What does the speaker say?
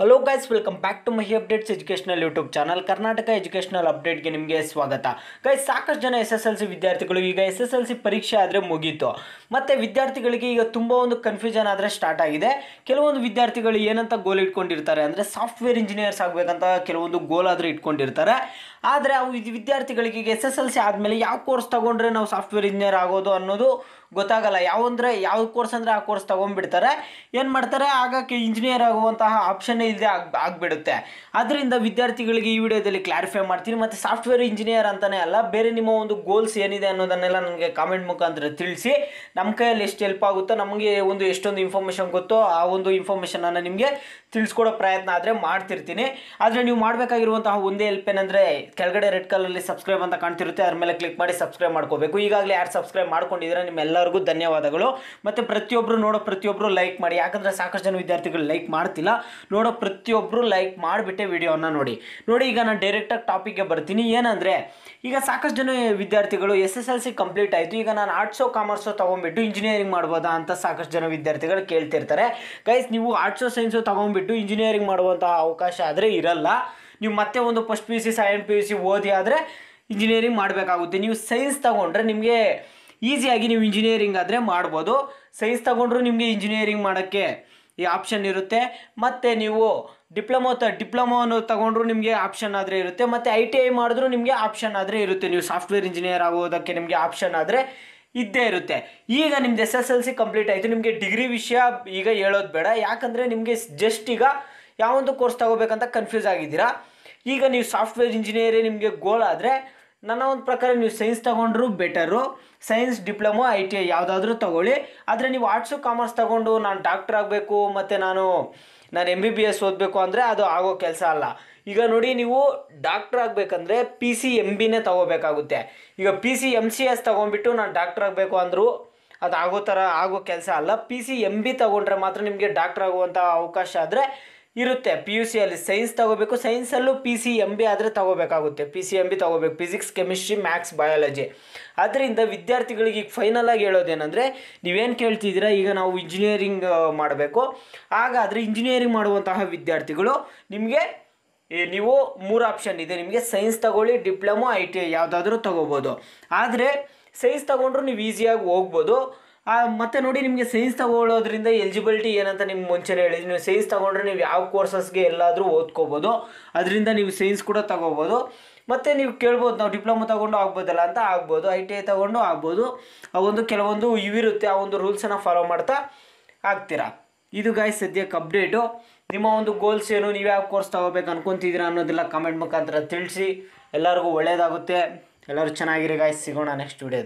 hello guys welcome back to Mahi updates educational YouTube channel Karnataka educational ಅಪ್ಡೇಟ್ಗೆ ನಿಮಗೆ ಸ್ವಾಗತ guys ಸಾಕಷ್ಟು ಜನ ಎಸ್ ಎಸ್ ಎಲ್ ಸಿ ವಿದ್ಯಾರ್ಥಿಗಳು ಈಗ ಎಸ್ ಎಸ್ ಎಲ್ ಸಿ ಪರೀಕ್ಷೆ ಆದರೆ ಮುಗೀತು ಮತ್ತು ವಿದ್ಯಾರ್ಥಿಗಳಿಗೆ ಈಗ ತುಂಬ ಒಂದು ಕನ್ಫ್ಯೂಷನ್ ಆದರೆ ಸ್ಟಾರ್ಟ್ ಆಗಿದೆ ಕೆಲವೊಂದು ವಿದ್ಯಾರ್ಥಿಗಳು ಏನಂತ ಗೋಲ್ ಇಟ್ಕೊಂಡಿರ್ತಾರೆ ಅಂದರೆ ಸಾಫ್ಟ್ವೇರ್ ಇಂಜಿನಿಯರ್ಸ್ ಆಗಬೇಕಂತ ಕೆಲವೊಂದು ಗೋಲ್ ಆದರೆ ಇಟ್ಕೊಂಡಿರ್ತಾರೆ ಆದರೆ ಅವು ವಿದ್ಯಾರ್ಥಿಗಳಿಗೆ ಈಗ ಎಸ್ ಎಸ್ ಎಲ್ ಸಿ ಆದಮೇಲೆ ಯಾವ ಕೋರ್ಸ್ ತೊಗೊಂಡ್ರೆ ನಾವು ಸಾಫ್ಟ್ವೇರ್ ಇಂಜಿನಿಯರ್ ಆಗೋದು ಅನ್ನೋದು ಗೊತ್ತಾಗಲ್ಲ ಯಾವಂದರೆ ಯಾವ ಕೋರ್ಸ್ ಅಂದರೆ ಆ ಕೋರ್ಸ್ ತೊಗೊಂಡ್ಬಿಡ್ತಾರೆ ಏನು ಮಾಡ್ತಾರೆ ಆಗಕ್ಕೆ ಇಂಜಿನಿಯರ್ ಆಗುವಂತಹ ಆಪ್ಷನ್ ಇಲ್ಲದೆ ಆಗ್ ಆಗಿಬಿಡುತ್ತೆ ಆದ್ದರಿಂದ ವಿದ್ಯಾರ್ಥಿಗಳಿಗೆ ಈ ವಿಡಿಯೋದಲ್ಲಿ ಕ್ಲಾರಿಫೈ ಮಾಡ್ತೀನಿ ಮತ್ತು ಸಾಫ್ಟ್ವೇರ್ ಇಂಜಿನಿಯರ್ ಅಂತಲೇ ಅಲ್ಲ ಬೇರೆ ನಿಮ್ಮ ಒಂದು ಗೋಲ್ಸ್ ಏನಿದೆ ಅನ್ನೋದನ್ನೆಲ್ಲ ನನಗೆ ಕಾಮೆಂಟ್ ಮುಖಾಂತರ ತಿಳಿಸಿ ನಮ್ಮ ಕೈಯಲ್ಲಿ ಎಷ್ಟು ಹೆಲ್ಪ್ ಆಗುತ್ತೋ ನಮಗೆ ಒಂದು ಎಷ್ಟೊಂದು ಇನ್ಫಾರ್ಮೇಷನ್ ಗೊತ್ತೋ ಆ ಒಂದು ಇನ್ಫಾರ್ಮೇಷನನ್ನು ನಿಮಗೆ ತಿಳಿಸ್ಕೊಡೋ ಪ್ರಯತ್ನ ಆದರೆ ಮಾಡ್ತಿರ್ತೀನಿ ಆದರೆ ನೀವು ಮಾಡಬೇಕಾಗಿರುವಂತಹ ಒಂದೇ ಹೆಲ್ಪ್ ಏನಂದರೆ ಕೆಳಗಡೆ ರೆಡ್ ಕಲರಲ್ಲಿ ಸಬ್ಸ್ಕ್ರೈಬ್ ಅಂತ ಕಾಣ್ತಿರುತ್ತೆ ಅದ್ರ ಮೇಲೆ ಕ್ಲಿಕ್ ಮಾಡಿ ಸಬ್ಸ್ಕ್ರೈಬ್ ಮಾಡ್ಕೋಬೇಕು ಈಗಾಗಲೇ ಯಾರು ಸಬ್ಸ್ಕ್ರೈಬ್ ಮಾಡ್ಕೊಂಡಿದ್ರೆ ನಿಮ್ಮೆಲ್ಲರಿಗೂ ಧನ್ಯವಾದಗಳು ಮತ್ತು ಪ್ರತಿಯೊಬ್ಬರು ನೋಡೋ ಪ್ರತಿಯೊಬ್ಬರು ಲೈಕ್ ಮಾಡಿ ಯಾಕಂದರೆ ಸಾಕಷ್ಟು ಜನ ವಿದ್ಯಾರ್ಥಿಗಳು ಲೈಕ್ ಮಾಡ್ತಿಲ್ಲ ನೋಡೋ ಪ್ರತಿಯೊಬ್ಬರು ಲೈಕ್ ಮಾಡಿಬಿಟ್ಟೆ ವಿಡಿಯೋನ ನೋಡಿ ನೋಡಿ ಈಗ ನಾನು ಡೈರೆಕ್ಟಾಗಿ ಟಾಪಿಕ್ಗೆ ಬರ್ತೀನಿ ಏನಂದರೆ ಈಗ ಸಾಕಷ್ಟು ಜನ ವಿದ್ಯಾರ್ಥಿಗಳು S S L C complete ಆಯಿತು ಈಗ ನಾನು ಆರ್ಟ್ಸೋ ಕಾಮರ್ಸೋ ತೊಗೊಂಡ್ಬಿಟ್ಟು ಇಂಜಿನಿಯರಿಂಗ್ ಮಾಡ್ಬೋದಾ ಅಂತ ಸಾಕಷ್ಟು ಜನ ವಿದ್ಯಾರ್ಥಿಗಳು ಕೇಳ್ತಿರ್ತಾರೆ ಗೈಸ್ ನೀವು ಆರ್ಟ್ಸೋ ಸೈನ್ಸು ತೊಗೊಂಡ್ಬಿಟ್ಟು ಇಂಜಿನಿಯರಿಂಗ್ ಮಾಡುವಂಥ ಅವಕಾಶ ಆದರೆ ಇರಲ್ಲ ನೀವು ಮತ್ತೆ ಒಂದು first P U C second P U C ಓದಿ ಆದರೆ ಇಂಜಿನಿಯರಿಂಗ್ ಮಾಡಬೇಕಾಗುತ್ತೆ ನೀವು ಸೈನ್ಸ್ ತೊಗೊಂಡ್ರೆ ನಿಮಗೆ ಈಸಿಯಾಗಿ ನೀವು ಇಂಜಿನಿಯರಿಂಗ್ ಆದರೆ ಮಾಡ್ಬೋದು ಸೈನ್ಸ್ ತೊಗೊಂಡ್ರು ನಿಮಗೆ ಇಂಜಿನಿಯರಿಂಗ್ ಮಾಡೋಕ್ಕೆ ಈ ಆಪ್ಷನ್ ಇರುತ್ತೆ ಮತ್ತು ನೀವು ಡಿಪ್ಲೊಮೊ ತ ಡಿಪ್ಲೊಮೋನು ತೊಗೊಂಡ್ರು ನಿಮಗೆ ಆಪ್ಷನ್ ಆದರೆ ಇರುತ್ತೆ ಮತ್ತು ಐ ಟಿ ಐ ಮಾಡಿದ್ರು ನಿಮಗೆ ಆಪ್ಷನ್ ಆದರೆ ಇರುತ್ತೆ ನೀವು ಸಾಫ್ಟ್ವೇರ್ ಇಂಜಿನಿಯರ್ ಆಗೋದಕ್ಕೆ ನಿಮಗೆ ಆಪ್ಷನ್ ಆದರೆ ಇದ್ದೇ ಇರುತ್ತೆ ಈಗ ನಿಮ್ದು S S L C complete ಆಯಿತು ನಿಮಗೆ ಡಿಗ್ರಿ ವಿಷಯ ಈಗ ಹೇಳೋದು ಬೇಡ ಯಾಕಂದರೆ ನಿಮಗೆ ಜಸ್ಟ್ ಈಗ ಯಾವೊಂದು ಕೋರ್ಸ್ ತಗೋಬೇಕಂತ ಕನ್ಫ್ಯೂಸ್ ಆಗಿದ್ದೀರಾ ಈಗ ನೀವು ಸಾಫ್ಟ್ವೇರ್ ಇಂಜಿನಿಯರೇ ನಿಮಗೆ ಗೋಲ್ ಆದರೆ ನನ್ನ ಒಂದು ಪ್ರಕಾರ ನೀವು ಸೈನ್ಸ್ ತೊಗೊಂಡ್ರು better science diploma I T I ಯಾವುದಾದ್ರೂ ತೊಗೊಳ್ಳಿ ಆದರೆ ನೀವು ಆರ್ಟ್ಸು ಕಾಮರ್ಸ್ ತೊಗೊಂಡು ನಾನು ಡಾಕ್ಟರ್ ಆಗಬೇಕು ಮತ್ತು ನಾನು ನಾನು ಎಮ್ ಬಿ ಬಿ ಎಸ್ ಓದಬೇಕು ಅಂದರೆ ಅದು ಆಗೋ ಕೆಲಸ ಅಲ್ಲ ಈಗ ನೋಡಿ ನೀವು ಡಾಕ್ಟರ್ ಆಗಬೇಕಂದ್ರೆ ಪಿ ಸಿ ಎಮ್ ಬಿನೇ ತೊಗೋಬೇಕಾಗುತ್ತೆ ಈಗ P C M C S ತೊಗೊಂಡ್ಬಿಟ್ಟು ನಾನು ಡಾಕ್ಟರ್ ಆಗಬೇಕು ಅಂದರೂ ಅದು ಆಗೋ ಥರ ಆಗೋ ಕೆಲಸ ಅಲ್ಲ ಪಿ ಸಿ ಎಮ್ ಬಿ ತೊಗೊಂಡ್ರೆ ಮಾತ್ರ ನಿಮಗೆ ಡಾಕ್ಟರ್ ಆಗುವಂಥ ಅವಕಾಶ ಆದರೆ ಇರುತ್ತೆ ಪಿ ಯು ಸಿಯಲ್ಲಿ ಸೈನ್ಸ್ ತೊಗೋಬೇಕು ಸೈನ್ಸಲ್ಲೂ ಪಿ ಸಿ ಎಂ ಬಿ ಆದರೆ ತಗೋಬೇಕಾಗುತ್ತೆ ಪಿ ಸಿ ಎಮ್ ಬಿ ತೊಗೋಬೇಕು ಫಿಸಿಕ್ಸ್ ಕೆಮಿಸ್ಟ್ರಿ ಮ್ಯಾಥ್ಸ್ ಬಯಾಲಜಿ ಆದ್ದರಿಂದ ವಿದ್ಯಾರ್ಥಿಗಳಿಗೆ ಈಗ ಆಗಿ ಹೇಳೋದೇನೆಂದರೆ ನೀವೇನು ಕೇಳ್ತಿದ್ದೀರಾ ಈಗ ನಾವು ಇಂಜಿನಿಯರಿಂಗ್ ಮಾಡಬೇಕು ಹಾಗಾದರೆ ಇಂಜಿನಿಯರಿಂಗ್ ಮಾಡುವಂತಹ ವಿದ್ಯಾರ್ಥಿಗಳು ನಿಮಗೆ ನೀವು ಮೂರು ಆಪ್ಷನ್ ಇದೆ ನಿಮಗೆ ಸೈನ್ಸ್ ತಗೊಳ್ಳಿ ಡಿಪ್ಲೊಮೊ ಐ ಟಿ ಐ ಯಾವುದಾದ್ರೂ ತೊಗೋಬೋದು ಆದರೆ ಸೈನ್ಸ್ ತೊಗೊಂಡ್ರು ನೀವು ಈಸಿಯಾಗಿ ಹೋಗ್ಬೋದು ಮತ್ತೆ ನೋಡಿ ನಿಮಗೆ ಸೈನ್ಸ್ ತಗೊಳ್ಳೋದ್ರಿಂದ ಎಲಿಜಿಬಿಲಿಟಿ ಏನಂತ ನಿಮ್ಗೆ ಮುಂಚೆನೇ ಹೇಳಿದ್ವಿ ನೀವು ಸೈನ್ಸ್ ತಗೊಂಡ್ರೆ ನೀವು ಯಾವ ಕೋರ್ಸಸ್ಗೆ ಎಲ್ಲಾದರೂ ಓದ್ಕೋಬೋದು ಅದರಿಂದ ನೀವು ಸೈನ್ಸ್ ಕೂಡ ತಗೋಬೋದು ಮತ್ತು ನೀವು ಕೇಳ್ಬೋದು ನಾವು ಡಿಪ್ಲೊಮಾ ತೊಗೊಂಡು ಆಗ್ಬೋದಲ್ಲ ಅಂತ ಆಗ್ಬೋದು ಐ ಟಿ ಐ ತೊಗೊಂಡು ಆಗ್ಬೋದು ಆ ಒಂದು ಕೆಲವೊಂದು ಇವಿರುತ್ತೆ ಆ ಒಂದು ರೂಲ್ಸನ್ನು ಫಾಲೋ ಮಾಡ್ತಾ ಆಗ್ತೀರಾ ಇದು ಗಾಯ್ ಸದ್ಯಕ್ಕೆ ಅಪ್ಡೇಟು ನಿಮ್ಮ ಒಂದು ಗೋಲ್ಸ್ ಏನು ನೀವು ಯಾವ ಕೋರ್ಸ್ ತೊಗೋಬೇಕು ಅನ್ಕೊತಿದ್ದೀರಾ ಅನ್ನೋದೆಲ್ಲ ಕಮೆಂಟ್ ಮುಖಾಂತರ ತಿಳಿಸಿ ಎಲ್ಲರಿಗೂ ಒಳ್ಳೆಯದಾಗುತ್ತೆ ಎಲ್ಲರೂ ಚೆನ್ನಾಗಿರಿ ಗಾಯ್ಸ್ ಸಿಗೋಣ ನೆಕ್ಸ್ಟ್ ವಿಡಿಯೋ